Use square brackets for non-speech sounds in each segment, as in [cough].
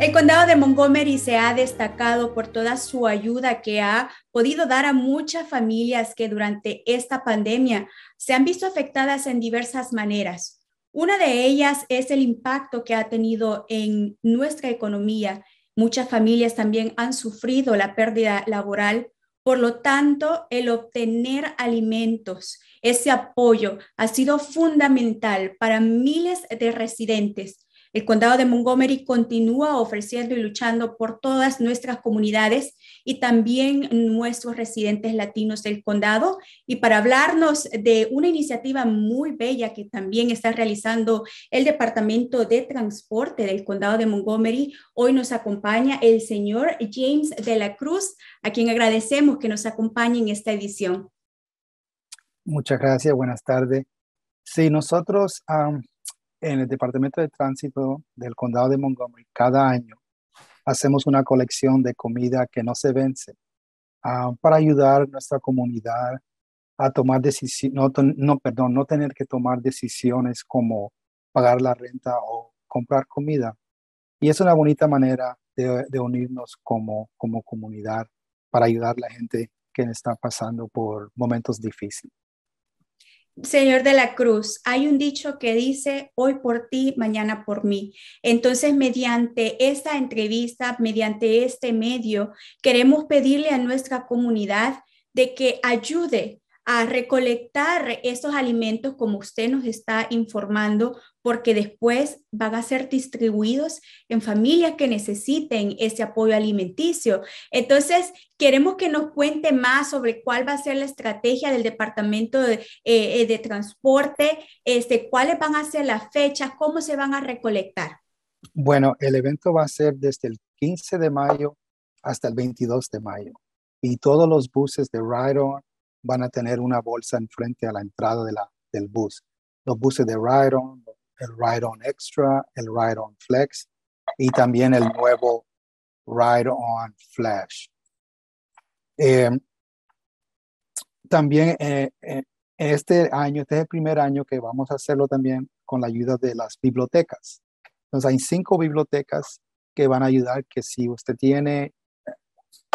El condado de Montgomery se ha destacado por toda su ayuda que ha podido dar a muchas familias que durante esta pandemia se han visto afectadas en diversas maneras. Una de ellas es el impacto que ha tenido en nuestra economía. Muchas familias también han sufrido la pérdida laboral. Por lo tanto, el obtener alimentos, ese apoyo ha sido fundamental para miles de residentes el condado de Montgomery continúa ofreciendo y luchando por todas nuestras comunidades y también nuestros residentes latinos del condado. Y para hablarnos de una iniciativa muy bella que también está realizando el Departamento de Transporte del condado de Montgomery, hoy nos acompaña el señor James de la Cruz, a quien agradecemos que nos acompañe en esta edición. Muchas gracias, buenas tardes. Sí, nosotros en el Departamento de Tránsito del Condado de Montgomery, cada año hacemos una colección de comida que no se vence ah, para ayudar a nuestra comunidad a tomar decisiones, no, perdón, no tener que tomar decisiones como pagar la renta o comprar comida. Y es una bonita manera de, unirnos como, como comunidad para ayudar a la gente que está pasando por momentos difíciles. Señor de la Cruz, hay un dicho que dice hoy por ti, mañana por mí. Entonces, mediante esta entrevista, mediante este medio, queremos pedirle a nuestra comunidad de que ayude a recolectar esos alimentos como usted nos está informando, porque después van a ser distribuidos en familias que necesiten ese apoyo alimenticio. Entonces, queremos que nos cuente más sobre cuál va a ser la estrategia del Departamento eh, eh, de, Transporte, este, cuáles van a ser las fechas, cómo se van a recolectar. Bueno, el evento va a ser desde el 15 de mayo hasta el 22 de mayo y todos los buses de Ride On van a tener una bolsa enfrente a la entrada del bus. Los buses de Ride-On, el Ride-On Extra, el Ride-On Flex y también el nuevo Ride-On Flash. Em, también eh, eh, este año, este es el primer año que vamos a hacerlo también con la ayuda de las bibliotecas. Entonces hay cinco bibliotecas que van a ayudar que si usted tiene eh,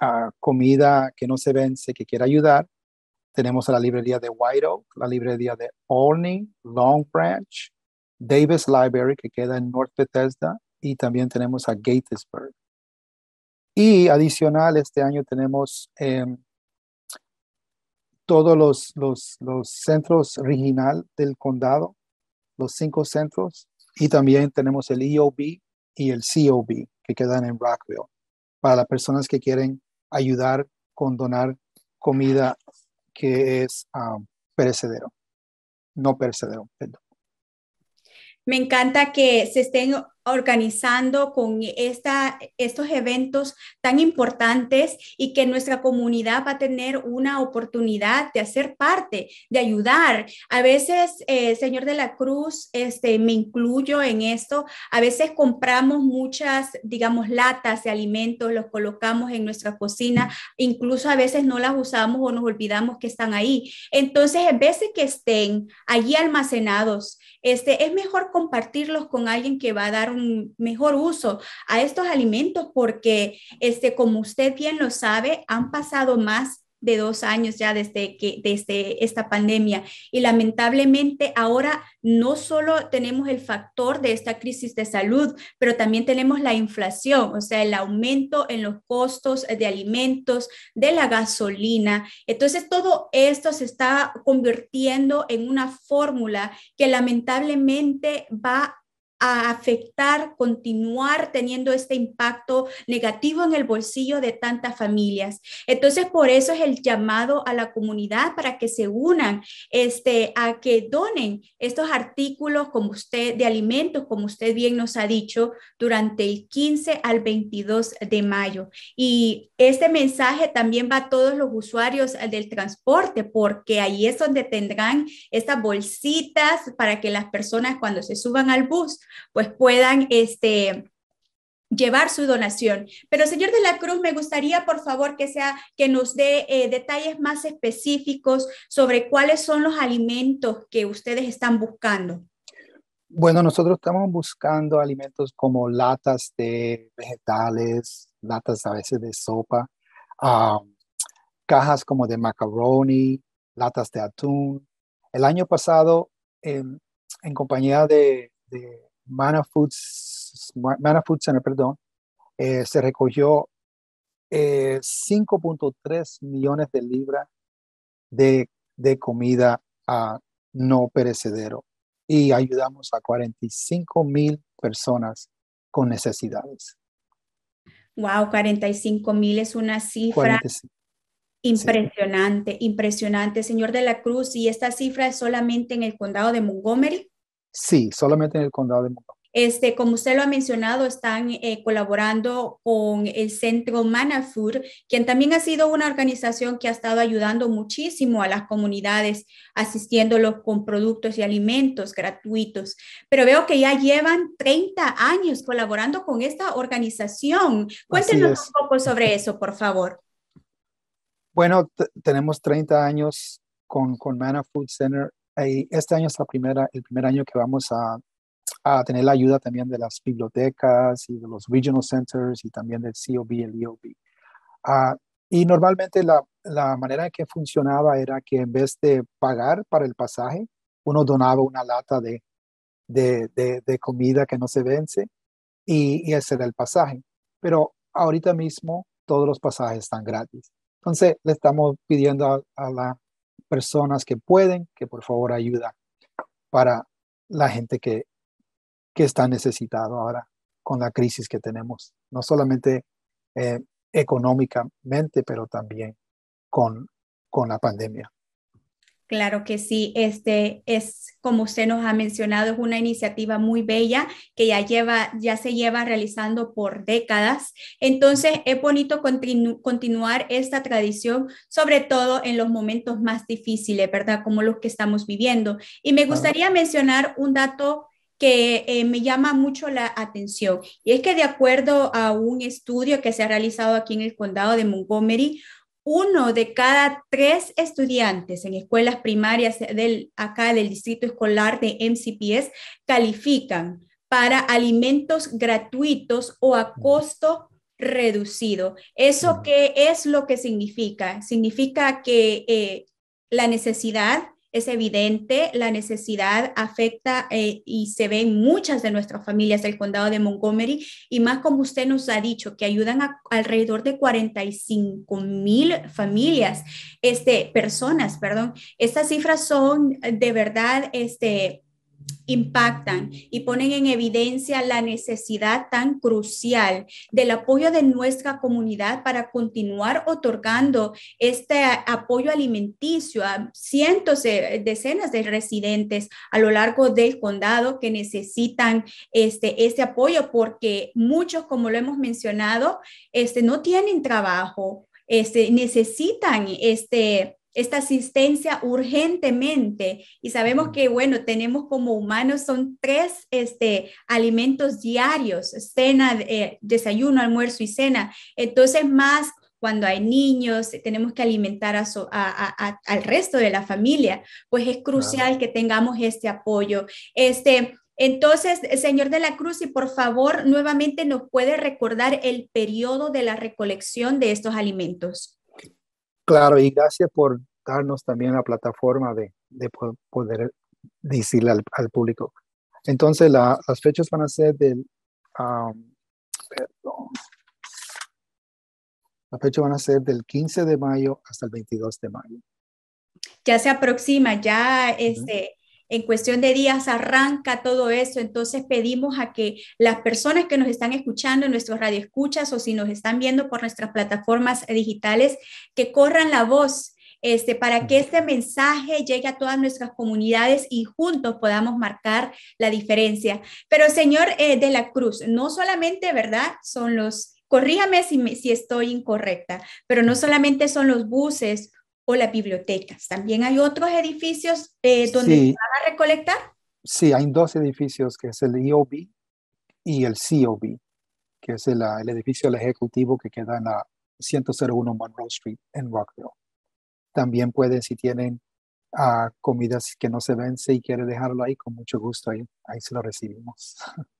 ah, comida que no se vence, que quiera ayudar, tenemos a la librería de White Oak, la librería de Olney, Long Branch, Davis Library, que queda en North Bethesda, y también tenemos a Gatesburg. Y adicional, este año tenemos em, todos los, los, los, centros original del condado, los cinco centros, y también tenemos el EOB y el COB, que quedan en Rockville, para las personas que quieren ayudar con donar comida que es perecedero, no perecedero, perdón. Me encanta que se estén organizando con esta, estos eventos tan importantes y que nuestra comunidad va a tener una oportunidad de hacer parte, de ayudar. A veces, eh, señor de la Cruz, este, me incluyo en esto, a veces compramos muchas, digamos, latas de alimentos, los colocamos en nuestra cocina, incluso a veces no las usamos o nos olvidamos que están ahí. Entonces, en vez de que estén allí almacenados, este, es mejor compartirlos con alguien que va a dar un mejor uso a estos alimentos porque, este, como usted bien lo sabe, han pasado más de dos años ya desde, que, desde esta pandemia. Y lamentablemente ahora no solo tenemos el factor de esta crisis de salud, pero también tenemos la inflación, o sea, el aumento en los costos de alimentos, de la gasolina. Entonces, todo esto se está convirtiendo en una fórmula que lamentablemente va a afectar, continuar teniendo este impacto negativo en el bolsillo de tantas familias. Entonces, por eso es el llamado a la comunidad para que se unan, este, a que donen estos artículos como usted, de alimentos, como usted bien nos ha dicho, durante el 15 al 22 de mayo. Y este mensaje también va a todos los usuarios eh, del transporte, porque ahí es donde tendrán estas bolsitas para que las personas cuando se suban al bus pues puedan este, llevar su donación. Pero señor de la Cruz, me gustaría por favor que sea que nos dé eh, detalles más específicos sobre cuáles son los alimentos que ustedes están buscando. Bueno, nosotros estamos buscando alimentos como latas de vegetales, latas a veces de sopa, cajas como de macaroni, latas de atún. El año pasado, en compañía de Mana foods Center, perdón, eh, se recogió 5.3 eh, millones de libras de, comida a no perecedero y ayudamos a 45 mil personas con necesidades. Wow, 45 mil es una cifra impresionante, impresionante, señor de la Cruz. Y esta cifra es solamente en el condado de Montgomery. Sí, solamente en el condado de Montgomery. Este, como usted lo ha mencionado, están eh, colaborando con el Centro Manafur, quien también ha sido una organización que ha estado ayudando muchísimo a las comunidades, asistiéndolos con productos y alimentos gratuitos. Pero veo que ya llevan 30 años colaborando con esta organización. Cuéntenos un poco sobre eso, por favor. Bueno, tenemos 30 años con, con Manafur Center este año es la primera, el primer año que vamos a, tener la ayuda también de las bibliotecas y de los regional centers y también del COB y el EOB. Ah, y normalmente la, manera en que funcionaba era que en vez de pagar para el pasaje, uno donaba una lata de, comida que no se vence y, ese era el pasaje. Pero ahorita mismo todos los pasajes están gratis. Entonces le estamos pidiendo a la personas que pueden, que por favor ayudan para la gente que, que está necesitado ahora con la crisis que tenemos, no solamente eh, económicamente, pero también con, con la pandemia. Claro que sí, este es como usted nos ha mencionado, es una iniciativa muy bella que ya lleva ya se lleva realizando por décadas. Entonces, es bonito continuar esta tradición, sobre todo en los momentos más difíciles, ¿verdad? Como los que estamos viviendo. Y me gustaría mencionar un dato que eh, me llama mucho la atención. Y es que de acuerdo a un estudio que se ha realizado aquí en el condado de Montgomery, uno de cada tres estudiantes en escuelas primarias del, acá del distrito escolar de MCPS califican para alimentos gratuitos o a costo reducido. ¿Eso qué es lo que significa? Significa que eh, la necesidad es evidente, la necesidad afecta eh, y se ve en muchas de nuestras familias del condado de Montgomery y más como usted nos ha dicho, que ayudan a alrededor de 45 mil familias, este, personas, perdón. Estas cifras son de verdad, este, impactan y ponen en evidencia la necesidad tan crucial del apoyo de nuestra comunidad para continuar otorgando este apoyo alimenticio a cientos, de decenas de residentes a lo largo del condado que necesitan este, este apoyo porque muchos, como lo hemos mencionado, este, no tienen trabajo, este, necesitan este, esta asistencia urgentemente. Y sabemos que, bueno, tenemos como humanos, son tres este, alimentos diarios, cena, eh, desayuno, almuerzo y cena. Entonces, más cuando hay niños, tenemos que alimentar a al resto de la familia, pues es crucial que tengamos este apoyo. Este, entonces, señor de la Cruz, y por favor nuevamente nos puede recordar el periodo de la recolección de estos alimentos. Claro, y gracias por darnos también la plataforma de, poder decirle al, público. Entonces, las fechas van a ser del... van a ser del 15 de mayo hasta el 22 de mayo. Ya se aproxima, ya este, en cuestión de días arranca todo eso. Entonces pedimos a que las personas que nos están escuchando en nuestros radioescuchas o si nos están viendo por nuestras plataformas digitales, que corran la voz, este, para que este mensaje llegue a todas nuestras comunidades y juntos podamos marcar la diferencia. Pero Señor eh, de la Cruz, no solamente, ¿verdad? Son los, corríjame si, estoy incorrecta, pero no solamente son los buses o las bibliotecas, también hay otros edificios eh, donde se van a recolectar. Sí, hay dos edificios que es el IOB e y el COB, que es el, ah, el edificio ejecutivo que queda en la 101 Monroe Street en Rockville. También pueden, si tienen ah, comidas que no se vence y quiere dejarlo ahí, con mucho gusto ahí se lo recibimos. [laughs]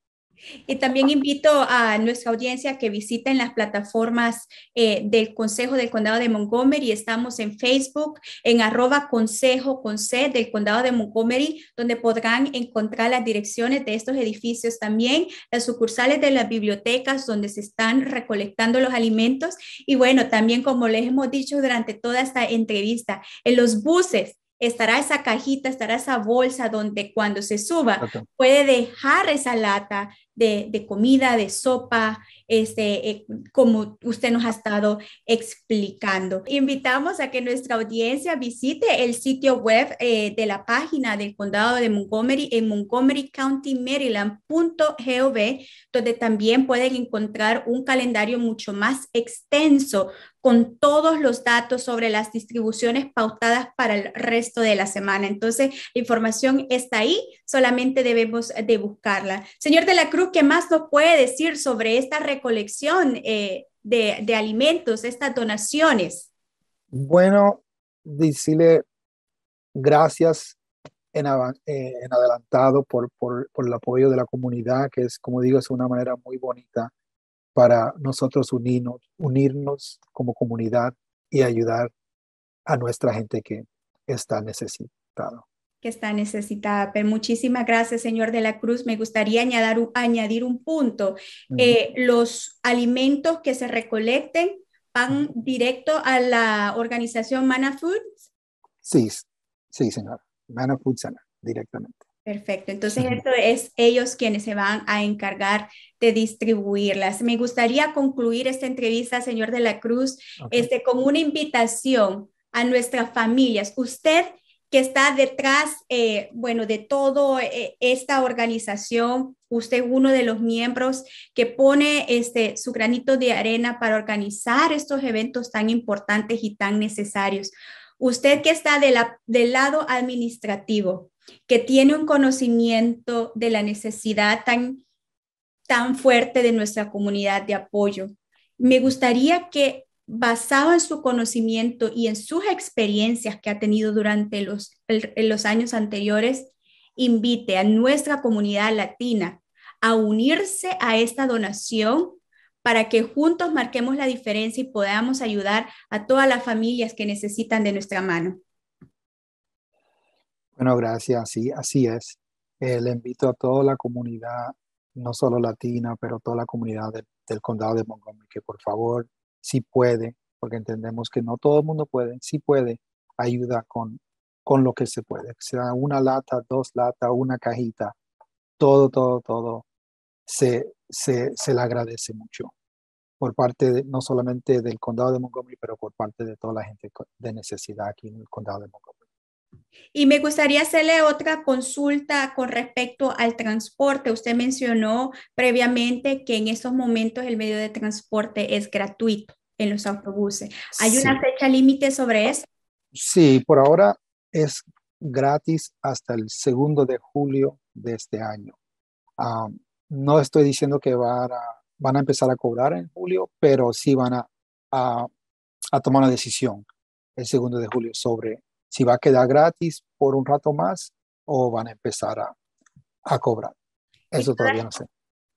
Y también invito a nuestra audiencia que visiten las plataformas eh, del Consejo del Condado de Montgomery. Estamos en Facebook, en arroba consejo con del Condado de Montgomery, donde podrán encontrar las direcciones de estos edificios también, las sucursales de las bibliotecas donde se están recolectando los alimentos. Y bueno, también como les hemos dicho durante toda esta entrevista, en los buses estará esa cajita, estará esa bolsa donde cuando se suba puede dejar esa lata, de, comida, de sopa, este, eh, como usted nos ha estado explicando. Invitamos a que nuestra audiencia visite el sitio web eh, de la página del condado de Montgomery en montgomerycountymaryland.gov, donde también pueden encontrar un calendario mucho más extenso con todos los datos sobre las distribuciones pautadas para el resto de la semana. Entonces, la información está ahí, solamente debemos de buscarla. Señor de la Cruz, ¿qué más nos puede decir sobre esta recomendación? colección eh, de, alimentos, estas donaciones? Bueno, decirle gracias eh, en, adelantado por, por, por, el apoyo de la comunidad, que es, como digo, es una manera muy bonita para nosotros unirnos, unirnos como comunidad y ayudar a nuestra gente que está necesitada que está necesitada. Pero muchísimas gracias, señor de la Cruz. Me gustaría añadir un, un punto. Eh, los alimentos que se recolecten van directo a la organización Mana Foods. Sí, sí, señor. Mana Foods directamente. Perfecto. Entonces, esto es ellos quienes se van a encargar de distribuirlas. Me gustaría concluir esta entrevista, señor de la Cruz, este, con una invitación a nuestras familias. Usted que está detrás, eh, bueno, de toda eh, esta organización. Usted uno de los miembros que pone este, su granito de arena para organizar estos eventos tan importantes y tan necesarios. Usted que está del lado administrativo, que tiene un conocimiento de la necesidad tan, tan fuerte de nuestra comunidad de apoyo. Me gustaría que basado en su conocimiento y en sus experiencias que ha tenido durante los, años anteriores, invite a nuestra comunidad latina a unirse a esta donación para que juntos marquemos la diferencia y podamos ayudar a todas las familias que necesitan de nuestra mano. Bueno, gracias. Sí, así es. Eh, le invito a toda la comunidad, no solo latina, pero toda la comunidad del condado de Montgomery, que por favor si puede, porque entendemos que no todo el mundo puede, si puede, ayuda con, con lo que se puede, sea una lata, dos lata una cajita, todo, todo, todo, se, se, se le agradece mucho por parte no solamente del condado de Montgomery, pero por parte de toda la gente de necesidad aquí en el condado de Montgomery. Y me gustaría hacerle otra consulta con respecto al transporte. Usted mencionó previamente que en estos momentos el medio de transporte es gratuito en los autobuses. ¿Hay una fecha límite sobre eso? Sí, por ahora es gratis hasta el segundo de julio de este año. Ah, no estoy diciendo que van a, empezar a cobrar en julio, pero sí van a, tomar una decisión el segundo de julio sobre si va a quedar gratis por un rato más o van a empezar a, a cobrar. Eso todavía no sé.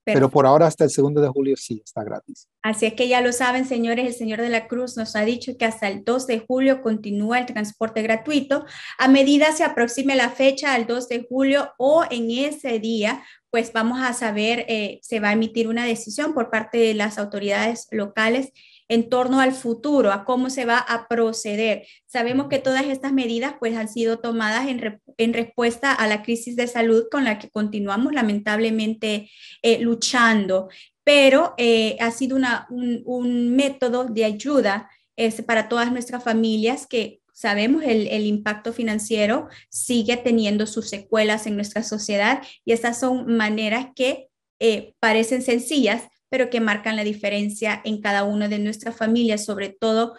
Pero, por ahora hasta el segundo de julio sí está gratis. Así es que ya lo saben, señores, el Señor de la Cruz nos ha dicho que hasta el 2 de julio continúa el transporte gratuito. A medida se aproxime la fecha al 2 de julio o en ese día, pues vamos a saber, eh, se va a emitir una decisión por parte de las autoridades locales en torno al futuro, a cómo se va a proceder. Sabemos que todas estas medidas pues han sido tomadas en, respuesta a la crisis de salud con la que continuamos lamentablemente eh, luchando, pero eh, ha sido un, método de ayuda este, para todas nuestras familias que sabemos el, el impacto financiero sigue teniendo sus secuelas en nuestra sociedad y estas son maneras que eh, parecen sencillas, pero que marcan la diferencia en cada una de nuestras familias, sobre todo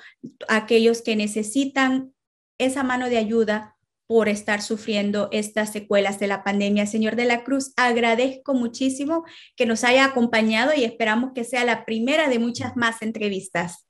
aquellos que necesitan esa mano de ayuda por estar sufriendo estas secuelas de la pandemia. Señor de la Cruz, agradezco muchísimo que nos haya acompañado y esperamos que sea la primera de muchas más entrevistas.